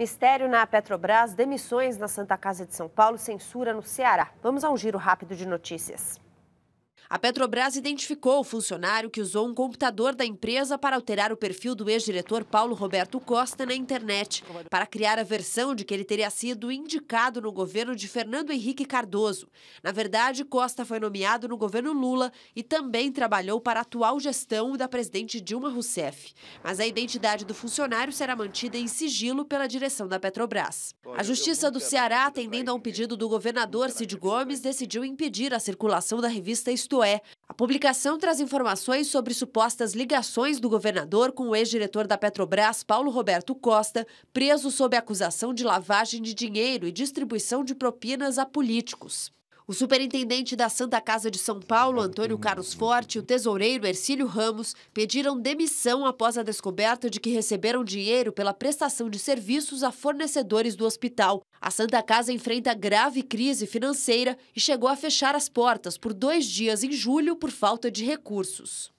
Mistério na Petrobras, demissões na Santa Casa de São Paulo, censura no Ceará. Vamos a um giro rápido de notícias. A Petrobras identificou o funcionário que usou um computador da empresa para alterar o perfil do ex-diretor Paulo Roberto Costa na internet, para criar a versão de que ele teria sido indicado no governo de Fernando Henrique Cardoso. Na verdade, Costa foi nomeado no governo Lula e também trabalhou para a atual gestão da presidente Dilma Rousseff. Mas a identidade do funcionário será mantida em sigilo pela direção da Petrobras. A Justiça do Ceará, atendendo a um pedido do governador Cid Gomes, decidiu impedir a circulação da revista História PSOE. É, a publicação traz informações sobre supostas ligações do governador com o ex-diretor da Petrobras, Paulo Roberto Costa, preso sob acusação de lavagem de dinheiro e distribuição de propinas a políticos. O superintendente da Santa Casa de São Paulo, Antônio Carlos Forte, e o tesoureiro Ercílio Ramos pediram demissão após a descoberta de que receberam dinheiro pela prestação de serviços a fornecedores do hospital. A Santa Casa enfrenta grave crise financeira e chegou a fechar as portas por dois dias em julho por falta de recursos.